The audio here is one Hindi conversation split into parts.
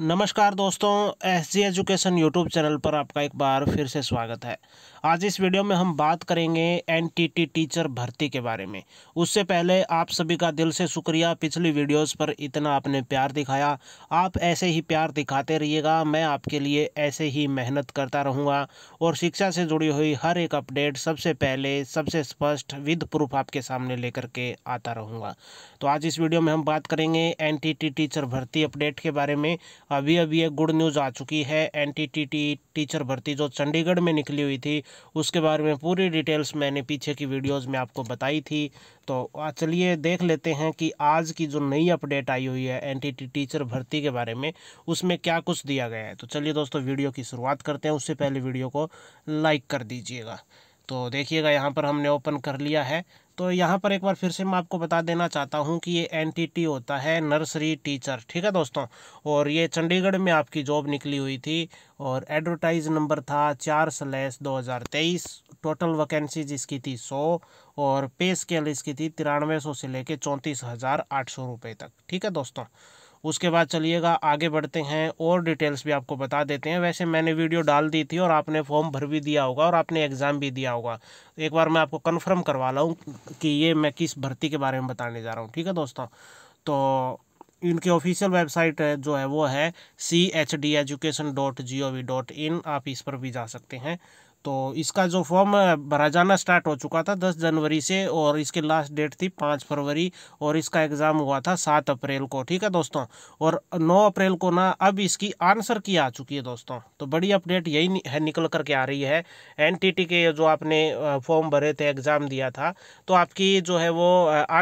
नमस्कार दोस्तों S G education YouTube channel पर आपका एक बार फिर से स्वागत है आज इस वीडियो में हम बात करेंगे एनटीटी टीचर भर्ती के बारे में उससे पहले आप सभी का दिल से शुक्रिया पिछली वीडियोस पर इतना आपने प्यार दिखाया आप ऐसे ही प्यार दिखाते रहिएगा मैं आपके लिए ऐसे ही मेहनत करता रहूँगा और शिक्षा से जुड़ी हुई हर एक अपडेट सबसे पहले सबसे स्पष्ट विद प्रूफ आपके सामने लेकर के आता रहूँगा तो आज इस वीडियो में हम बात करेंगे एन टीचर भर्ती अपडेट के बारे में अभी अभी एक गुड न्यूज़ आ चुकी है एन टीचर भर्ती जो चंडीगढ़ में निकली हुई थी उसके बारे में पूरी डिटेल्स मैंने पीछे की वीडियोस में आपको बताई थी तो चलिए देख लेते हैं कि आज की जो नई अपडेट आई हुई है एन टीचर भर्ती के बारे में उसमें क्या कुछ दिया गया है तो चलिए दोस्तों वीडियो की शुरुआत करते हैं उससे पहले वीडियो को लाइक कर दीजिएगा तो देखिएगा यहाँ पर हमने ओपन कर लिया है तो यहाँ पर एक बार फिर से मैं आपको बता देना चाहता हूँ कि ये एनटीटी होता है नर्सरी टीचर ठीक है दोस्तों और ये चंडीगढ़ में आपकी जॉब निकली हुई थी और एडवर्टाइज नंबर था चार स्लैश दो हज़ार तेईस टोटल वैकेंसी जिसकी थी सौ और पे स्केल इसकी थी तिरानवे सौ से लेके चौंतीस हज़ार आठ सौ रुपये तक ठीक है दोस्तों उसके बाद चलिएगा आगे बढ़ते हैं और डिटेल्स भी आपको बता देते हैं वैसे मैंने वीडियो डाल दी थी और आपने फॉर्म भर भी दिया होगा और आपने एग्ज़ाम भी दिया होगा एक बार मैं आपको कन्फर्म करवा लाऊँ कि ये मैं किस भर्ती के बारे में बताने जा रहा हूँ ठीक है दोस्तों तो इनकी ऑफिशियल वेबसाइट जो है वो है C H D education dot G O V dot in आप इस पर भी जा सकते हैं तो इसका जो फॉर्म भरा जाना स्टार्ट हो चुका था दस जनवरी से और इसकी लास्ट डेट थी पाँच फरवरी और इसका एग्ज़ाम हुआ था सात अप्रैल को ठीक है दोस्तों और नौ अप्रैल को ना अब इसकी आंसर की आ चुकी है दोस्तों तो बड़ी अपडेट यही है निकल कर के आ रही है एन के जो आपने फॉर्म भरे थे एग्ज़ाम दिया था तो आपकी जो है वो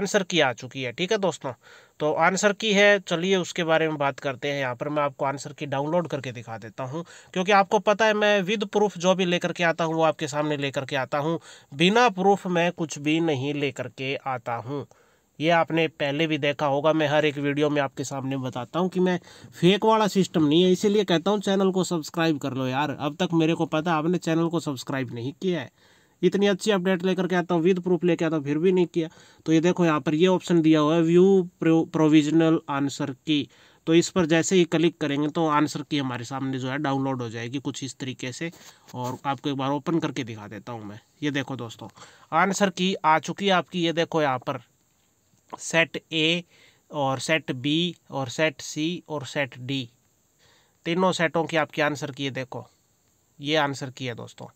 आंसर की आ चुकी है ठीक है दोस्तों तो आंसर की है चलिए उसके बारे में बात करते हैं यहाँ पर मैं आपको आंसर की डाउनलोड करके दिखा देता हूँ क्योंकि आपको पता है मैं विद प्रूफ जो भी लेकर के आता हूँ वो आपके सामने लेकर के आता हूँ बिना प्रूफ मैं कुछ भी नहीं लेकर के आता हूँ ये आपने पहले भी देखा होगा मैं हर एक वीडियो में आपके सामने बताता हूँ कि मैं फेक वाला सिस्टम नहीं है इसीलिए कहता हूँ चैनल को सब्सक्राइब कर लो यार अब तक मेरे को पता आपने चैनल को सब्सक्राइब नहीं किया है इतनी अच्छी अपडेट लेकर के आता हूँ विद प्रूफ लेके आता हूँ फिर भी नहीं किया तो ये देखो यहाँ पर ये ऑप्शन दिया हुआ है व्यू प्रोविजनल आंसर की तो इस पर जैसे ही क्लिक करेंगे तो आंसर की हमारे सामने जो है डाउनलोड हो जाएगी कुछ इस तरीके से और आपको एक बार ओपन करके दिखा देता हूँ मैं ये देखो दोस्तों आंसर की आ चुकी है आपकी ये देखो यहाँ पर सेट ए और सेट बी और सेट सी और सेट डी तीनों सेटों की आपकी आंसर की है देखो ये आंसर की है दोस्तों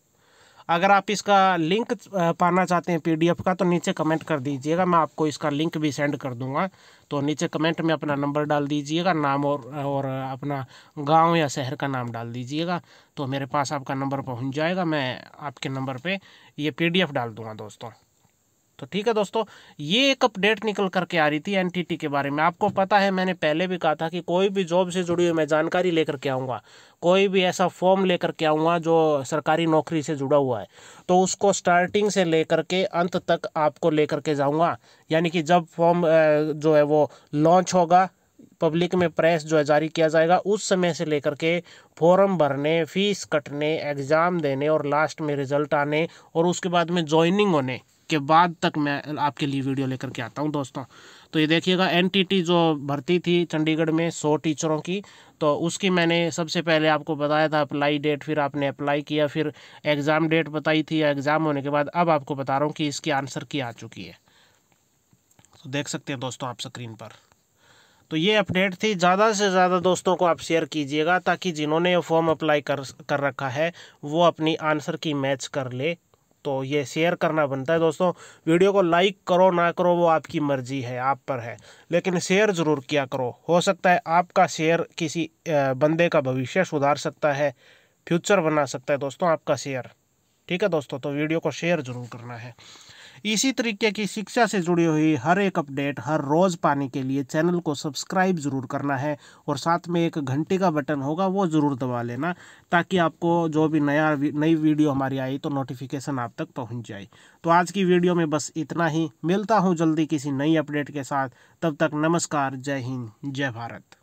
अगर आप इसका लिंक पाना चाहते हैं पीडीएफ का तो नीचे कमेंट कर दीजिएगा मैं आपको इसका लिंक भी सेंड कर दूंगा तो नीचे कमेंट में अपना नंबर डाल दीजिएगा नाम और और अपना गांव या शहर का नाम डाल दीजिएगा तो मेरे पास आपका नंबर पहुंच जाएगा मैं आपके नंबर पे ये पीडीएफ डाल दूंगा दोस्तों तो ठीक है दोस्तों ये एक अपडेट निकल करके आ रही थी एनटीटी के बारे में आपको पता है मैंने पहले भी कहा था कि कोई भी जॉब से जुड़ी हुई मैं जानकारी लेकर के आऊँगा कोई भी ऐसा फॉर्म लेकर के आऊँगा जो सरकारी नौकरी से जुड़ा हुआ है तो उसको स्टार्टिंग से लेकर के अंत तक आपको लेकर के जाऊँगा यानी कि जब फॉर्म जो है वो लॉन्च होगा पब्लिक में प्रेस जो है जारी किया जाएगा उस समय से लेकर के फॉर्म भरने फीस कटने एग्ज़ाम देने और लास्ट में रिजल्ट आने और उसके बाद में ज्वाइनिंग होने के बाद तक मैं आपके लिए वीडियो लेकर के आता हूँ दोस्तों तो ये देखिएगा एनटीटी जो भर्ती थी चंडीगढ़ में सौ टीचरों की तो उसकी मैंने सबसे पहले आपको बताया था अप्लाई डेट फिर आपने अप्लाई किया फिर एग्ज़ाम डेट बताई थी एग्ज़ाम होने के बाद अब आपको बता रहा हूँ कि इसकी आंसर की आ चुकी है तो देख सकते हैं दोस्तों आप स्क्रीन पर तो ये अपडेट थी ज़्यादा से ज़्यादा दोस्तों को आप शेयर कीजिएगा ताकि जिन्होंने ये फॉर्म अप्लाई कर कर रखा है वो अपनी आंसर की मैच कर ले तो ये शेयर करना बनता है दोस्तों वीडियो को लाइक करो ना करो वो आपकी मर्जी है आप पर है लेकिन शेयर ज़रूर किया करो हो सकता है आपका शेयर किसी बंदे का भविष्य सुधार सकता है फ्यूचर बना सकता है दोस्तों आपका शेयर ठीक है दोस्तों तो वीडियो को शेयर ज़रूर करना है इसी तरीके की शिक्षा से जुड़ी हुई हर एक अपडेट हर रोज़ पाने के लिए चैनल को सब्सक्राइब ज़रूर करना है और साथ में एक घंटे का बटन होगा वो ज़रूर दबा लेना ताकि आपको जो भी नया नई वीडियो हमारी आई तो नोटिफिकेशन आप तक पहुँच जाए तो आज की वीडियो में बस इतना ही मिलता हूँ जल्दी किसी नई अपडेट के साथ तब तक नमस्कार जय हिंद जय भारत